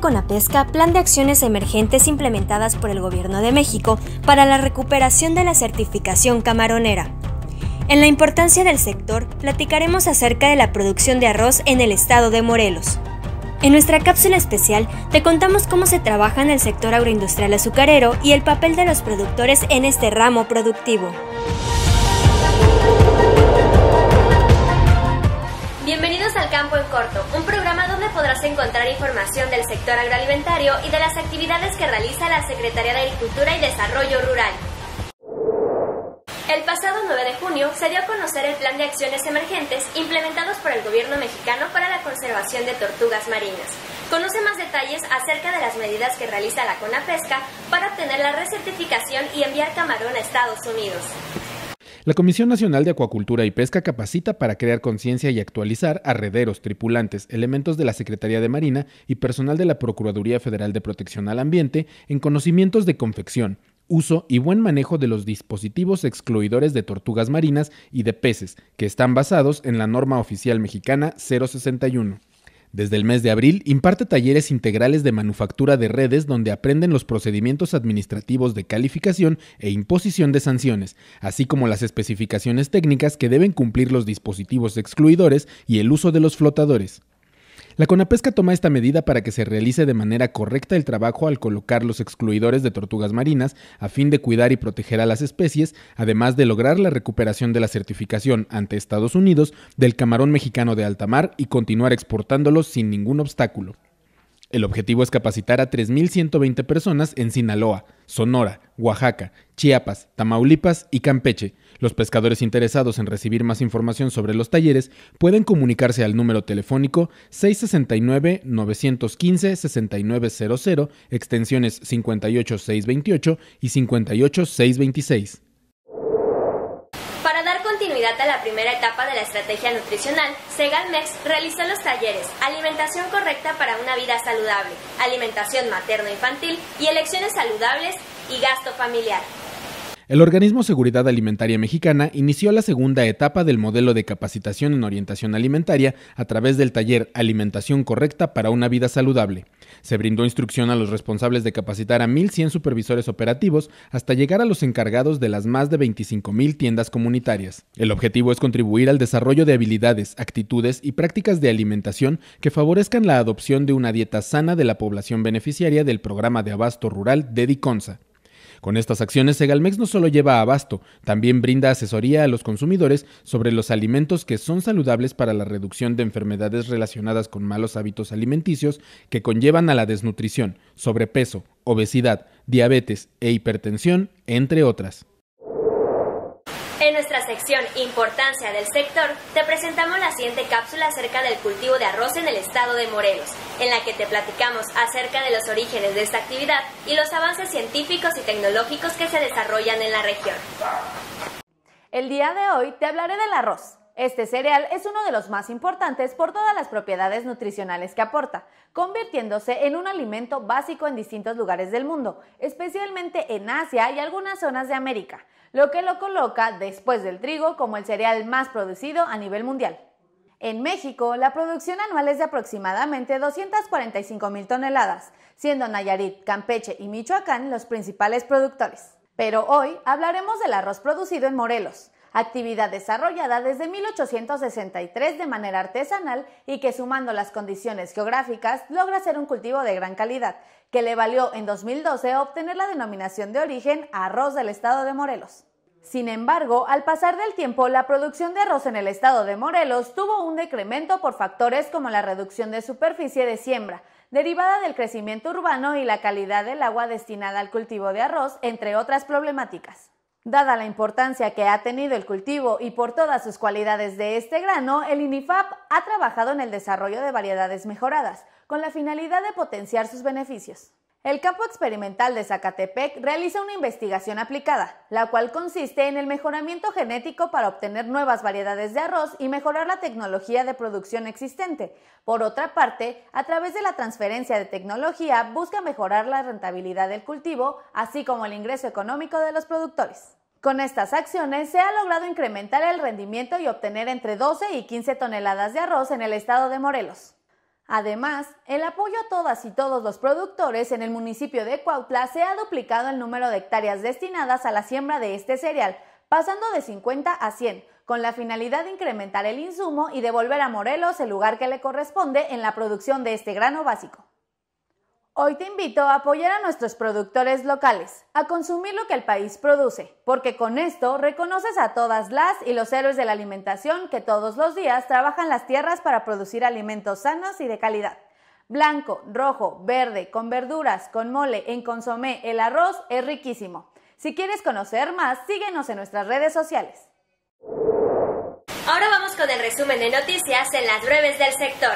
con la pesca plan de acciones emergentes implementadas por el Gobierno de México para la recuperación de la certificación camaronera. En la importancia del sector, platicaremos acerca de la producción de arroz en el estado de Morelos. En nuestra cápsula especial, te contamos cómo se trabaja en el sector agroindustrial azucarero y el papel de los productores en este ramo productivo. Campo en Corto, un programa donde podrás encontrar información del sector agroalimentario y de las actividades que realiza la Secretaría de Agricultura y Desarrollo Rural. El pasado 9 de junio se dio a conocer el Plan de Acciones Emergentes implementados por el gobierno mexicano para la conservación de tortugas marinas. Conoce más detalles acerca de las medidas que realiza la CONAPESCA para obtener la recertificación y enviar camarón a Estados Unidos. La Comisión Nacional de Acuacultura y Pesca capacita para crear conciencia y actualizar a rederos, tripulantes, elementos de la Secretaría de Marina y personal de la Procuraduría Federal de Protección al Ambiente en conocimientos de confección, uso y buen manejo de los dispositivos excluidores de tortugas marinas y de peces, que están basados en la norma oficial mexicana 061. Desde el mes de abril imparte talleres integrales de manufactura de redes donde aprenden los procedimientos administrativos de calificación e imposición de sanciones, así como las especificaciones técnicas que deben cumplir los dispositivos excluidores y el uso de los flotadores. La CONAPESCA toma esta medida para que se realice de manera correcta el trabajo al colocar los excluidores de tortugas marinas a fin de cuidar y proteger a las especies, además de lograr la recuperación de la certificación ante Estados Unidos del camarón mexicano de alta mar y continuar exportándolos sin ningún obstáculo. El objetivo es capacitar a 3.120 personas en Sinaloa, Sonora, Oaxaca, Chiapas, Tamaulipas y Campeche. Los pescadores interesados en recibir más información sobre los talleres pueden comunicarse al número telefónico 669-915-6900, extensiones 58628 y 58626 la primera etapa de la estrategia nutricional, Segalmex realizó los talleres Alimentación correcta para una vida saludable, alimentación materno-infantil y elecciones saludables y gasto familiar. El Organismo Seguridad Alimentaria Mexicana inició la segunda etapa del modelo de capacitación en orientación alimentaria a través del taller Alimentación correcta para una vida saludable. Se brindó instrucción a los responsables de capacitar a 1.100 supervisores operativos hasta llegar a los encargados de las más de 25.000 tiendas comunitarias. El objetivo es contribuir al desarrollo de habilidades, actitudes y prácticas de alimentación que favorezcan la adopción de una dieta sana de la población beneficiaria del programa de abasto rural de DICONSA. Con estas acciones, Segalmex no solo lleva abasto, también brinda asesoría a los consumidores sobre los alimentos que son saludables para la reducción de enfermedades relacionadas con malos hábitos alimenticios que conllevan a la desnutrición, sobrepeso, obesidad, diabetes e hipertensión, entre otras. En nuestra sección Importancia del sector, te presentamos la siguiente cápsula acerca del cultivo de arroz en el estado de Morelos, en la que te platicamos acerca de los orígenes de esta actividad y los avances científicos y tecnológicos que se desarrollan en la región. El día de hoy te hablaré del arroz. Este cereal es uno de los más importantes por todas las propiedades nutricionales que aporta, convirtiéndose en un alimento básico en distintos lugares del mundo, especialmente en Asia y algunas zonas de América lo que lo coloca después del trigo como el cereal más producido a nivel mundial. En México, la producción anual es de aproximadamente 245 mil toneladas, siendo Nayarit, Campeche y Michoacán los principales productores. Pero hoy hablaremos del arroz producido en Morelos, actividad desarrollada desde 1863 de manera artesanal y que sumando las condiciones geográficas logra ser un cultivo de gran calidad, que le valió en 2012 obtener la denominación de origen arroz del estado de Morelos. Sin embargo, al pasar del tiempo, la producción de arroz en el estado de Morelos tuvo un decremento por factores como la reducción de superficie de siembra, derivada del crecimiento urbano y la calidad del agua destinada al cultivo de arroz, entre otras problemáticas. Dada la importancia que ha tenido el cultivo y por todas sus cualidades de este grano, el INIFAP ha trabajado en el desarrollo de variedades mejoradas, con la finalidad de potenciar sus beneficios. El campo experimental de Zacatepec realiza una investigación aplicada, la cual consiste en el mejoramiento genético para obtener nuevas variedades de arroz y mejorar la tecnología de producción existente. Por otra parte, a través de la transferencia de tecnología busca mejorar la rentabilidad del cultivo, así como el ingreso económico de los productores. Con estas acciones se ha logrado incrementar el rendimiento y obtener entre 12 y 15 toneladas de arroz en el estado de Morelos. Además, el apoyo a todas y todos los productores en el municipio de Cuautla se ha duplicado el número de hectáreas destinadas a la siembra de este cereal, pasando de 50 a 100, con la finalidad de incrementar el insumo y devolver a Morelos el lugar que le corresponde en la producción de este grano básico. Hoy te invito a apoyar a nuestros productores locales, a consumir lo que el país produce, porque con esto reconoces a todas las y los héroes de la alimentación que todos los días trabajan las tierras para producir alimentos sanos y de calidad. Blanco, rojo, verde, con verduras, con mole, en consomé, el arroz es riquísimo. Si quieres conocer más, síguenos en nuestras redes sociales. Ahora vamos con el resumen de noticias en las breves del sector.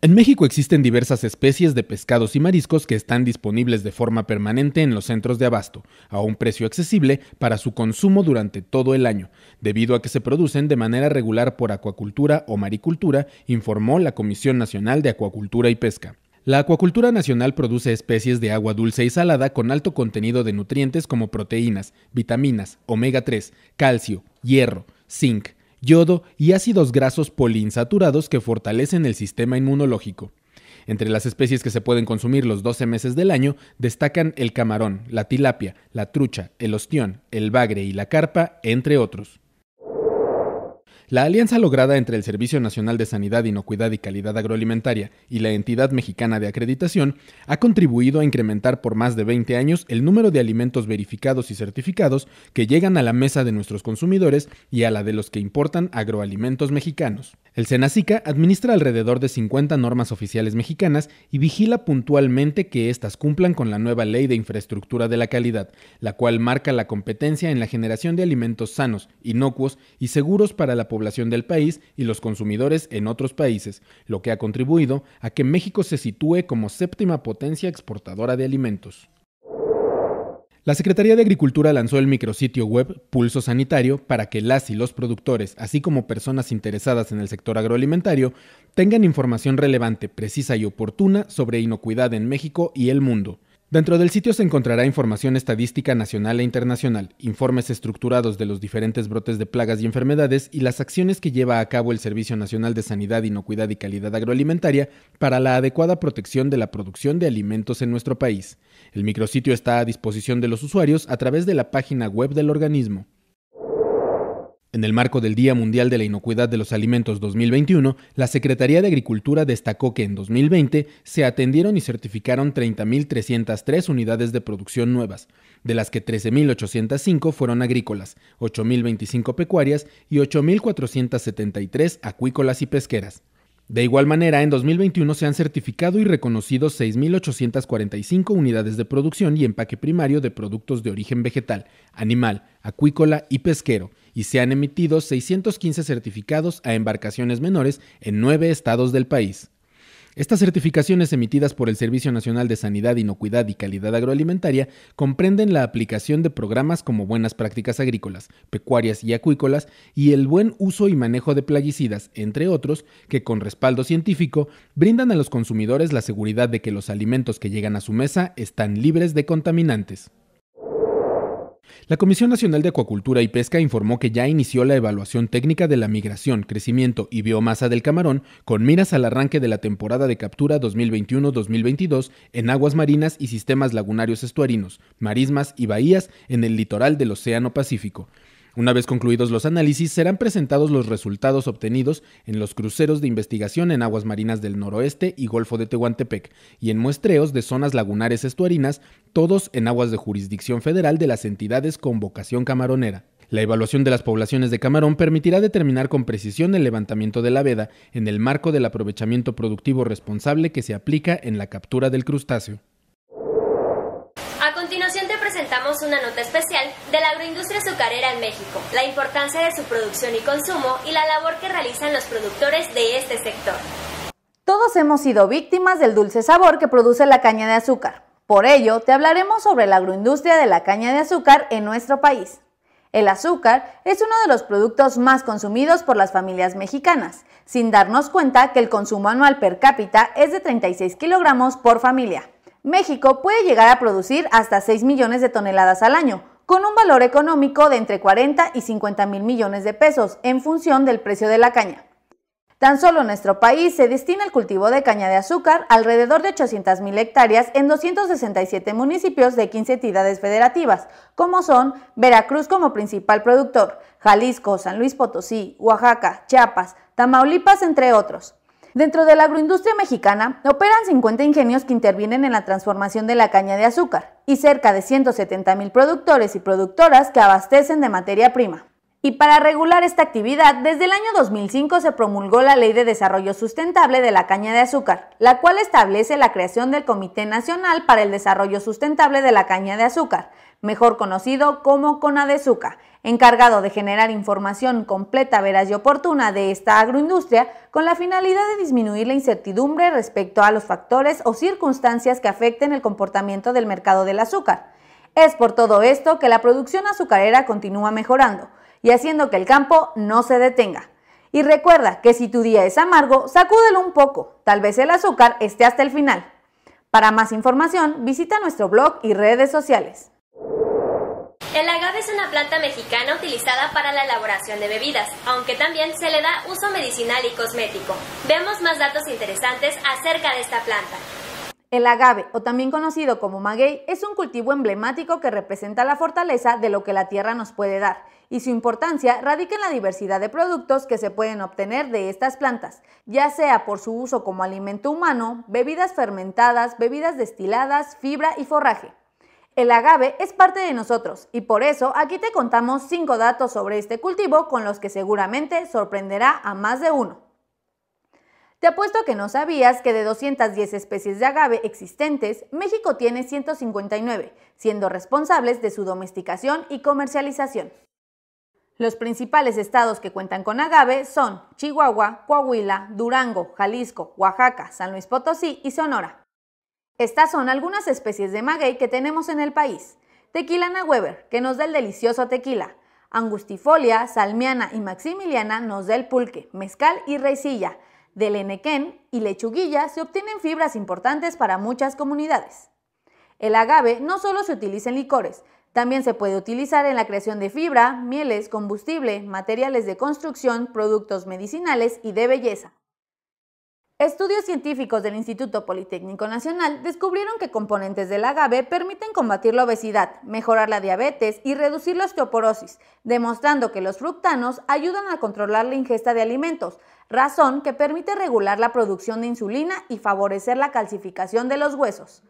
En México existen diversas especies de pescados y mariscos que están disponibles de forma permanente en los centros de abasto, a un precio accesible para su consumo durante todo el año, debido a que se producen de manera regular por acuacultura o maricultura, informó la Comisión Nacional de Acuacultura y Pesca. La acuacultura nacional produce especies de agua dulce y salada con alto contenido de nutrientes como proteínas, vitaminas, omega 3, calcio, hierro, zinc, yodo y ácidos grasos poliinsaturados que fortalecen el sistema inmunológico. Entre las especies que se pueden consumir los 12 meses del año destacan el camarón, la tilapia, la trucha, el ostión, el bagre y la carpa, entre otros. La alianza lograda entre el Servicio Nacional de Sanidad, Inocuidad y Calidad Agroalimentaria y la entidad mexicana de acreditación ha contribuido a incrementar por más de 20 años el número de alimentos verificados y certificados que llegan a la mesa de nuestros consumidores y a la de los que importan agroalimentos mexicanos. El Senacica administra alrededor de 50 normas oficiales mexicanas y vigila puntualmente que éstas cumplan con la nueva Ley de Infraestructura de la Calidad, la cual marca la competencia en la generación de alimentos sanos, inocuos y seguros para la población del país y los consumidores en otros países, lo que ha contribuido a que México se sitúe como séptima potencia exportadora de alimentos. La Secretaría de Agricultura lanzó el micrositio web Pulso Sanitario para que las y los productores, así como personas interesadas en el sector agroalimentario, tengan información relevante, precisa y oportuna sobre inocuidad en México y el mundo. Dentro del sitio se encontrará información estadística nacional e internacional, informes estructurados de los diferentes brotes de plagas y enfermedades y las acciones que lleva a cabo el Servicio Nacional de Sanidad, Inocuidad y Calidad Agroalimentaria para la adecuada protección de la producción de alimentos en nuestro país. El micrositio está a disposición de los usuarios a través de la página web del organismo. En el marco del Día Mundial de la Inocuidad de los Alimentos 2021, la Secretaría de Agricultura destacó que en 2020 se atendieron y certificaron 30.303 unidades de producción nuevas, de las que 13.805 fueron agrícolas, 8.025 pecuarias y 8.473 acuícolas y pesqueras. De igual manera, en 2021 se han certificado y reconocido 6.845 unidades de producción y empaque primario de productos de origen vegetal, animal, acuícola y pesquero, y se han emitido 615 certificados a embarcaciones menores en nueve estados del país. Estas certificaciones emitidas por el Servicio Nacional de Sanidad, Inocuidad y Calidad Agroalimentaria comprenden la aplicación de programas como buenas prácticas agrícolas, pecuarias y acuícolas y el buen uso y manejo de plaguicidas, entre otros, que con respaldo científico brindan a los consumidores la seguridad de que los alimentos que llegan a su mesa están libres de contaminantes. La Comisión Nacional de Acuacultura y Pesca informó que ya inició la evaluación técnica de la migración, crecimiento y biomasa del camarón con miras al arranque de la temporada de captura 2021-2022 en aguas marinas y sistemas lagunarios estuarinos, marismas y bahías en el litoral del Océano Pacífico. Una vez concluidos los análisis, serán presentados los resultados obtenidos en los cruceros de investigación en aguas marinas del noroeste y Golfo de Tehuantepec y en muestreos de zonas lagunares estuarinas, todos en aguas de jurisdicción federal de las entidades con vocación camaronera. La evaluación de las poblaciones de camarón permitirá determinar con precisión el levantamiento de la veda en el marco del aprovechamiento productivo responsable que se aplica en la captura del crustáceo. A continuación te presentamos una nota especial de la agroindustria azucarera en México, la importancia de su producción y consumo y la labor que realizan los productores de este sector. Todos hemos sido víctimas del dulce sabor que produce la caña de azúcar. Por ello, te hablaremos sobre la agroindustria de la caña de azúcar en nuestro país. El azúcar es uno de los productos más consumidos por las familias mexicanas, sin darnos cuenta que el consumo anual per cápita es de 36 kilogramos por familia. México puede llegar a producir hasta 6 millones de toneladas al año, con un valor económico de entre 40 y 50 mil millones de pesos en función del precio de la caña. Tan solo en nuestro país se destina al cultivo de caña de azúcar alrededor de 800 mil hectáreas en 267 municipios de 15 entidades federativas, como son Veracruz como principal productor, Jalisco, San Luis Potosí, Oaxaca, Chiapas, Tamaulipas, entre otros. Dentro de la agroindustria mexicana operan 50 ingenios que intervienen en la transformación de la caña de azúcar y cerca de 170 mil productores y productoras que abastecen de materia prima. Y para regular esta actividad, desde el año 2005 se promulgó la Ley de Desarrollo Sustentable de la Caña de Azúcar, la cual establece la creación del Comité Nacional para el Desarrollo Sustentable de la Caña de Azúcar, mejor conocido como Conadezuca, encargado de generar información completa, veraz y oportuna de esta agroindustria con la finalidad de disminuir la incertidumbre respecto a los factores o circunstancias que afecten el comportamiento del mercado del azúcar. Es por todo esto que la producción azucarera continúa mejorando y haciendo que el campo no se detenga. Y recuerda que si tu día es amargo, sacúdelo un poco, tal vez el azúcar esté hasta el final. Para más información, visita nuestro blog y redes sociales. El agave es una planta mexicana utilizada para la elaboración de bebidas, aunque también se le da uso medicinal y cosmético. vemos más datos interesantes acerca de esta planta. El agave, o también conocido como maguey, es un cultivo emblemático que representa la fortaleza de lo que la tierra nos puede dar, y su importancia radica en la diversidad de productos que se pueden obtener de estas plantas, ya sea por su uso como alimento humano, bebidas fermentadas, bebidas destiladas, fibra y forraje. El agave es parte de nosotros y por eso aquí te contamos 5 datos sobre este cultivo con los que seguramente sorprenderá a más de uno. Te apuesto que no sabías que de 210 especies de agave existentes, México tiene 159, siendo responsables de su domesticación y comercialización. Los principales estados que cuentan con agave son Chihuahua, Coahuila, Durango, Jalisco, Oaxaca, San Luis Potosí y Sonora. Estas son algunas especies de maguey que tenemos en el país. Tequilana Weber, que nos da el delicioso tequila. Angustifolia, Salmiana y Maximiliana nos da el pulque, mezcal y reicilla. Del y lechuguilla se obtienen fibras importantes para muchas comunidades. El agave no solo se utiliza en licores, también se puede utilizar en la creación de fibra, mieles, combustible, materiales de construcción, productos medicinales y de belleza. Estudios científicos del Instituto Politécnico Nacional descubrieron que componentes del agave permiten combatir la obesidad, mejorar la diabetes y reducir la osteoporosis, demostrando que los fructanos ayudan a controlar la ingesta de alimentos, razón que permite regular la producción de insulina y favorecer la calcificación de los huesos.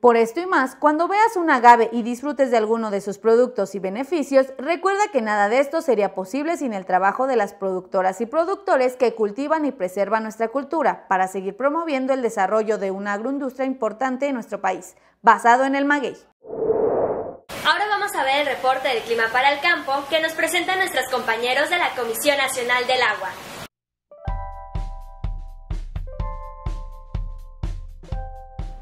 Por esto y más, cuando veas un agave y disfrutes de alguno de sus productos y beneficios, recuerda que nada de esto sería posible sin el trabajo de las productoras y productores que cultivan y preservan nuestra cultura para seguir promoviendo el desarrollo de una agroindustria importante en nuestro país, basado en el maguey. Ahora vamos a ver el reporte del clima para el campo que nos presentan nuestros compañeros de la Comisión Nacional del Agua.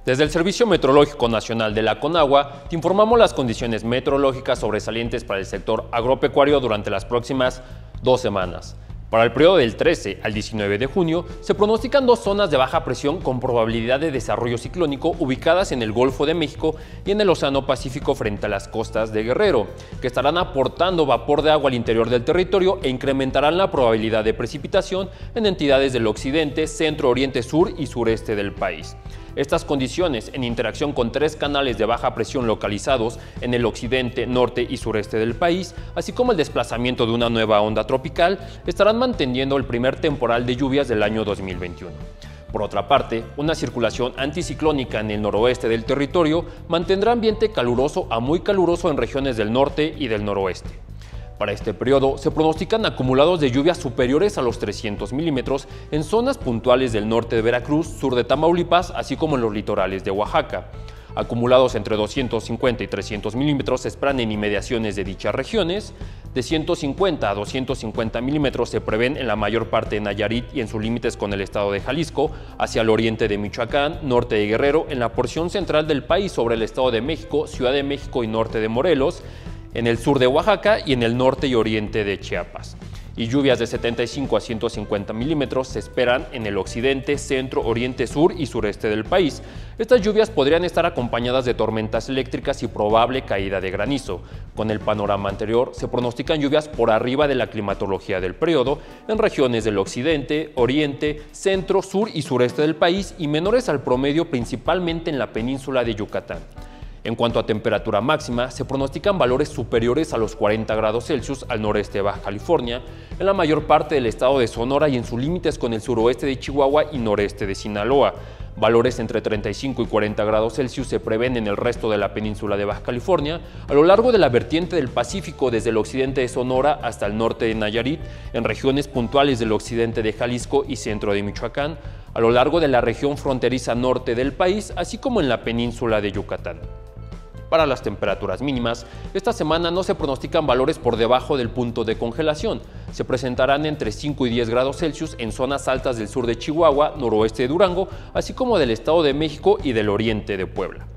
Desde el Servicio Meteorológico Nacional de la Conagua, te informamos las condiciones meteorológicas sobresalientes para el sector agropecuario durante las próximas dos semanas. Para el periodo del 13 al 19 de junio, se pronostican dos zonas de baja presión con probabilidad de desarrollo ciclónico ubicadas en el Golfo de México y en el Océano Pacífico frente a las costas de Guerrero, que estarán aportando vapor de agua al interior del territorio e incrementarán la probabilidad de precipitación en entidades del occidente, centro, oriente, sur y sureste del país. Estas condiciones, en interacción con tres canales de baja presión localizados en el occidente, norte y sureste del país, así como el desplazamiento de una nueva onda tropical, estarán manteniendo el primer temporal de lluvias del año 2021. Por otra parte, una circulación anticiclónica en el noroeste del territorio mantendrá ambiente caluroso a muy caluroso en regiones del norte y del noroeste. Para este periodo se pronostican acumulados de lluvias superiores a los 300 milímetros en zonas puntuales del norte de Veracruz, sur de Tamaulipas, así como en los litorales de Oaxaca. Acumulados entre 250 y 300 milímetros se esperan en inmediaciones de dichas regiones. De 150 a 250 milímetros se prevén en la mayor parte de Nayarit y en sus límites con el estado de Jalisco, hacia el oriente de Michoacán, norte de Guerrero, en la porción central del país sobre el estado de México, Ciudad de México y norte de Morelos en el sur de Oaxaca y en el norte y oriente de Chiapas. Y lluvias de 75 a 150 milímetros se esperan en el occidente, centro, oriente, sur y sureste del país. Estas lluvias podrían estar acompañadas de tormentas eléctricas y probable caída de granizo. Con el panorama anterior, se pronostican lluvias por arriba de la climatología del periodo en regiones del occidente, oriente, centro, sur y sureste del país y menores al promedio principalmente en la península de Yucatán. En cuanto a temperatura máxima, se pronostican valores superiores a los 40 grados Celsius al noreste de Baja California, en la mayor parte del estado de Sonora y en sus límites con el suroeste de Chihuahua y noreste de Sinaloa. Valores entre 35 y 40 grados Celsius se prevén en el resto de la península de Baja California, a lo largo de la vertiente del Pacífico desde el occidente de Sonora hasta el norte de Nayarit, en regiones puntuales del occidente de Jalisco y centro de Michoacán, a lo largo de la región fronteriza norte del país, así como en la península de Yucatán. Para las temperaturas mínimas, esta semana no se pronostican valores por debajo del punto de congelación. Se presentarán entre 5 y 10 grados Celsius en zonas altas del sur de Chihuahua, noroeste de Durango, así como del Estado de México y del oriente de Puebla.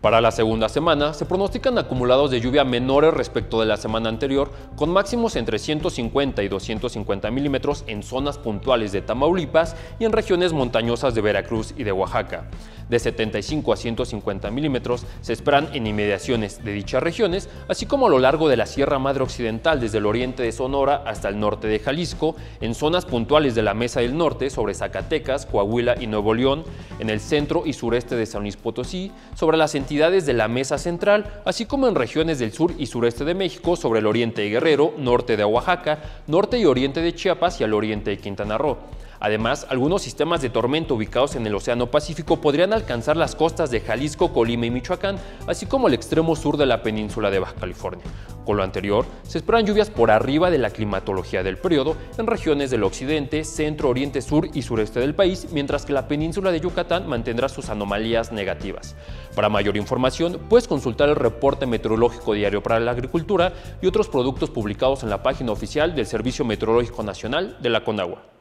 Para la segunda semana se pronostican acumulados de lluvia menores respecto de la semana anterior, con máximos entre 150 y 250 milímetros en zonas puntuales de Tamaulipas y en regiones montañosas de Veracruz y de Oaxaca. De 75 a 150 milímetros se esperan en inmediaciones de dichas regiones, así como a lo largo de la Sierra Madre Occidental desde el oriente de Sonora hasta el norte de Jalisco, en zonas puntuales de la Mesa del Norte sobre Zacatecas, Coahuila y Nuevo León, en el centro y sureste de San Luis Potosí, sobre las de la Mesa Central, así como en regiones del sur y sureste de México, sobre el oriente de Guerrero, norte de Oaxaca, norte y oriente de Chiapas y al oriente de Quintana Roo. Además, algunos sistemas de tormenta ubicados en el Océano Pacífico podrían alcanzar las costas de Jalisco, Colima y Michoacán, así como el extremo sur de la península de Baja California. Con lo anterior, se esperan lluvias por arriba de la climatología del periodo en regiones del occidente, centro, oriente, sur y sureste del país, mientras que la península de Yucatán mantendrá sus anomalías negativas. Para mayor información, puedes consultar el reporte meteorológico diario para la agricultura y otros productos publicados en la página oficial del Servicio Meteorológico Nacional de la CONAGUA.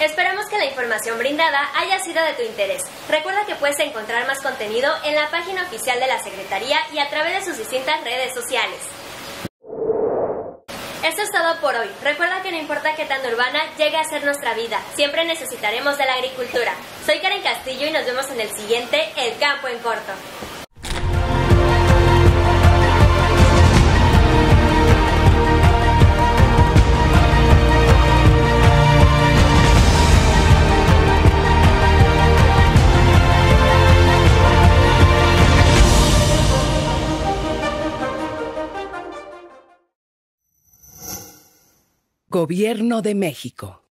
Esperamos que la información brindada haya sido de tu interés. Recuerda que puedes encontrar más contenido en la página oficial de la Secretaría y a través de sus distintas redes sociales. Esto es todo por hoy. Recuerda que no importa qué tan urbana llegue a ser nuestra vida, siempre necesitaremos de la agricultura. Soy Karen Castillo y nos vemos en el siguiente El Campo en Corto. Gobierno de México.